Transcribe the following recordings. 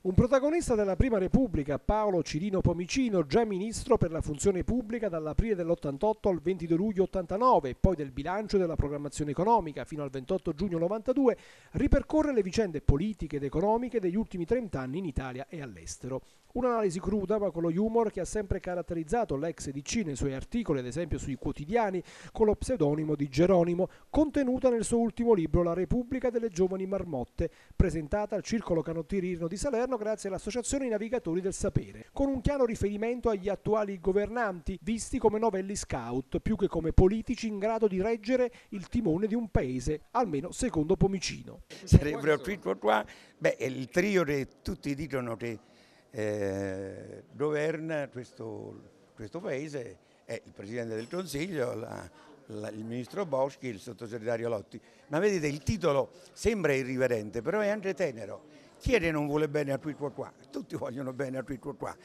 Un protagonista della Prima Repubblica, Paolo Cirino Pomicino, già ministro per la funzione pubblica dall'aprile dell'88 al 22 luglio 89, poi del bilancio e della programmazione economica fino al 28 giugno 92, ripercorre le vicende politiche ed economiche degli ultimi trent'anni in Italia e all'estero. Un'analisi cruda ma con lo humor che ha sempre caratterizzato l'ex DC nei suoi articoli, ad esempio sui quotidiani, con lo pseudonimo di Geronimo, contenuta nel suo ultimo libro La Repubblica delle Giovani Marmotte, presentata al Circolo Canottirirno di Salerno grazie all'Associazione I Navigatori del Sapere, con un chiaro riferimento agli attuali governanti, visti come novelli scout, più che come politici in grado di reggere il timone di un paese, almeno secondo Pomicino. Sarebbero il trio di tutti dicono che eh, governa questo, questo, paese è il Presidente del Consiglio, la, la, il Ministro Boschi il Sottosegretario Lotti. Ma vedete il titolo sembra irriverente però è anche tenero. Chi è che non vuole bene a qui qua Tutti vogliono bene a qui qua.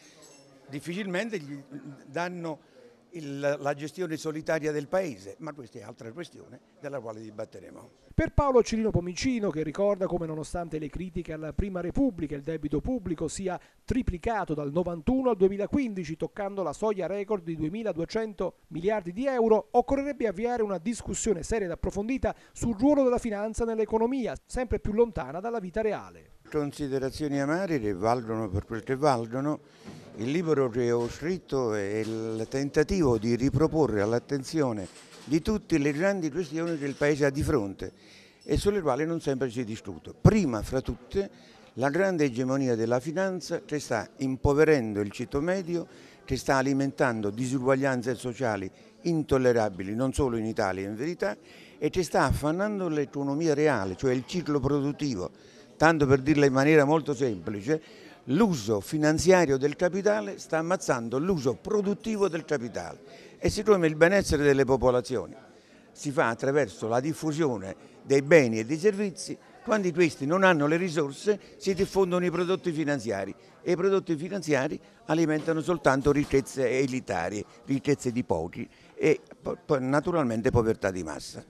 Difficilmente gli danno il, la gestione solitaria del Paese, ma questa è altra questione della quale dibatteremo. Per Paolo Cirino Pomicino, che ricorda come nonostante le critiche alla Prima Repubblica il debito pubblico sia triplicato dal 91 al 2015, toccando la soglia record di 2.200 miliardi di euro, occorrerebbe avviare una discussione seria ed approfondita sul ruolo della finanza nell'economia, sempre più lontana dalla vita reale. Considerazioni amare che valgono per quel che valgono il libro che ho scritto è il tentativo di riproporre all'attenzione di tutte le grandi questioni che il Paese ha di fronte e sulle quali non sempre si è discute. Prima fra tutte la grande egemonia della finanza che sta impoverendo il cito medio, che sta alimentando disuguaglianze sociali intollerabili non solo in Italia in verità e che sta affannando l'economia reale, cioè il ciclo produttivo. Tanto per dirla in maniera molto semplice, l'uso finanziario del capitale sta ammazzando l'uso produttivo del capitale e siccome il benessere delle popolazioni si fa attraverso la diffusione dei beni e dei servizi, quando questi non hanno le risorse si diffondono i prodotti finanziari e i prodotti finanziari alimentano soltanto ricchezze elitarie, ricchezze di pochi e naturalmente povertà di massa.